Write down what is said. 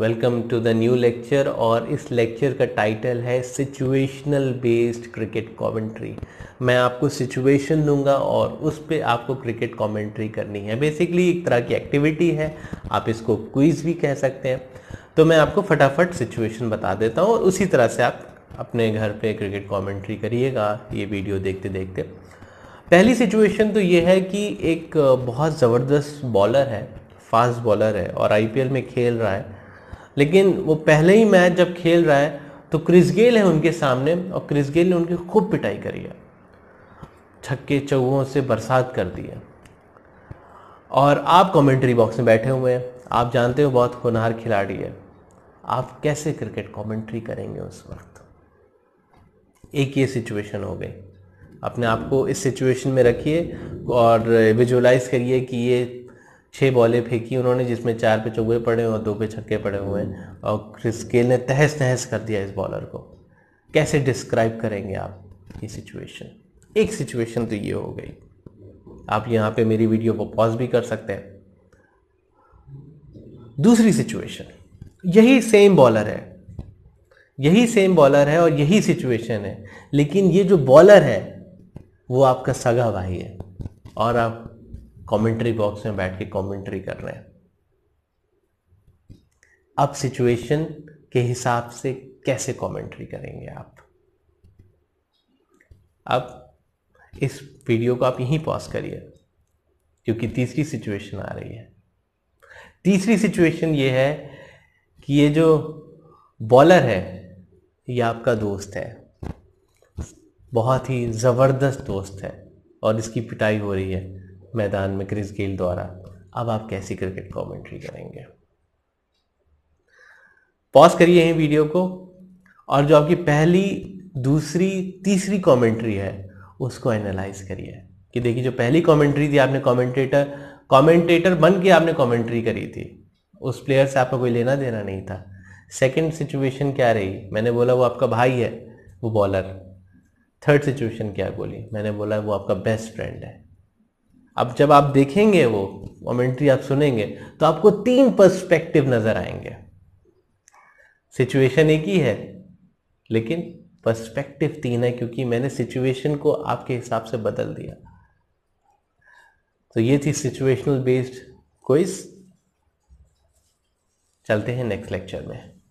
welcome to the new lecture और इस lecture का टाइटल है सिचुएशनल बेस्ड क्रिकेट कमेंट्री मैं आपको सिचुएशन दूंगा और उस पर आपको क्रिकेट कमेंट्री करनी है बेसिकली एक तरह की एक्टिविटी है आप इसको क्विज भी कह सकते हैं तो मैं आपको फटाफट सिचुएशन बता देता हूँ और उसी तरह से आप अपने घर पे क्रिकेट कमेंट्री करिएगा ये वीडियो देखते देखते पहली सिचुएशन तो ये है कि एक बहुत ज़बरदस्त बॉलर है फास्ट बॉलर है और आईपीएल में खेल रहा है लेकिन वो पहले ही मैच जब खेल रहा है तो क्रिस गेल है उनके सामने और क्रिस गेल ने उनकी खूब पिटाई करी है छक्के चौहों से बरसात कर दी है और आप कमेंट्री बॉक्स में बैठे हुए हैं आप जानते हो बहुत होनहार खिलाड़ी है आप कैसे क्रिकेट कमेंट्री करेंगे उस वक्त एक ये सिचुएशन हो गई अपने आप को इस सिचुएशन में रखिए और विजुअलाइज करिए कि ये छः बॉलें फेंकी उन्होंने जिसमें चार पे चौगे पड़े और दो पे छक्के पड़े हुए हैं और क्रिस गेल ने तहस नहस कर दिया इस बॉलर को कैसे डिस्क्राइब करेंगे आप ये सिचुएशन एक सिचुएशन तो ये हो गई आप यहाँ पे मेरी वीडियो को पॉज भी कर सकते हैं दूसरी सिचुएशन यही सेम बॉलर है यही सेम बॉलर है और यही सिचुएशन है लेकिन ये जो बॉलर है वो आपका सगा भाई है और आप कमेंट्री बॉक्स में बैठ के कमेंट्री कर रहे हैं अब सिचुएशन के हिसाब से कैसे कमेंट्री करेंगे आप अब इस वीडियो को आप यहीं पॉज करिए क्योंकि तीसरी सिचुएशन आ रही है तीसरी सिचुएशन ये है कि ये जो बॉलर है ये आपका दोस्त है बहुत ही ज़बरदस्त दोस्त है और इसकी पिटाई हो रही है मैदान में क्रिस गेल द्वारा अब आप कैसी क्रिकेट कमेंट्री करेंगे पॉज करिए वीडियो को और जो आपकी पहली दूसरी तीसरी कमेंट्री है उसको एनालाइज करिए कि देखिए जो पहली कमेंट्री थी आपने कमेंटेटर कमेंटेटर बन के आपने कमेंट्री करी थी उस प्लेयर से आपका कोई लेना देना नहीं था सेकंड सिचुएशन क्या रही मैंने बोला वो आपका भाई है वो बॉलर थर्ड सिचुएशन क्या बोली मैंने बोला वो आपका बेस्ट फ्रेंड है अब जब आप देखेंगे वो कॉमेंट्री आप सुनेंगे तो आपको तीन पर्सपेक्टिव नजर आएंगे सिचुएशन एक ही है लेकिन पर्सपेक्टिव तीन है क्योंकि मैंने सिचुएशन को आपके हिसाब से बदल दिया तो ये थी सिचुएशनल बेस्ड क्विज चलते हैं नेक्स्ट लेक्चर में